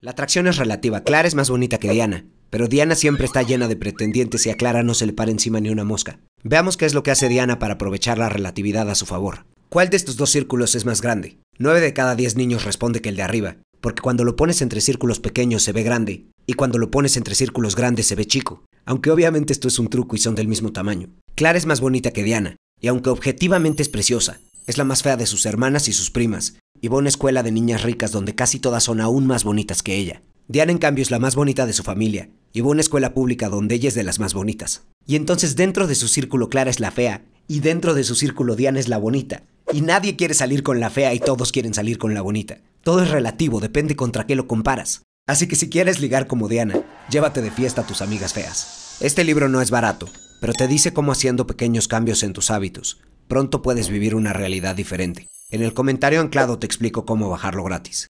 La atracción es relativa. Clara es más bonita que Diana, pero Diana siempre está llena de pretendientes y a Clara no se le para encima ni una mosca. Veamos qué es lo que hace Diana para aprovechar la relatividad a su favor. ¿Cuál de estos dos círculos es más grande? 9 de cada 10 niños responde que el de arriba, porque cuando lo pones entre círculos pequeños se ve grande, y cuando lo pones entre círculos grandes se ve chico, aunque obviamente esto es un truco y son del mismo tamaño. Clara es más bonita que Diana, y aunque objetivamente es preciosa, es la más fea de sus hermanas y sus primas, y va a una escuela de niñas ricas donde casi todas son aún más bonitas que ella. Diana, en cambio, es la más bonita de su familia y va a una escuela pública donde ella es de las más bonitas. Y entonces dentro de su círculo Clara es la fea y dentro de su círculo Diana es la bonita. Y nadie quiere salir con la fea y todos quieren salir con la bonita. Todo es relativo, depende contra qué lo comparas. Así que si quieres ligar como Diana, llévate de fiesta a tus amigas feas. Este libro no es barato, pero te dice cómo haciendo pequeños cambios en tus hábitos, pronto puedes vivir una realidad diferente. En el comentario anclado te explico cómo bajarlo gratis.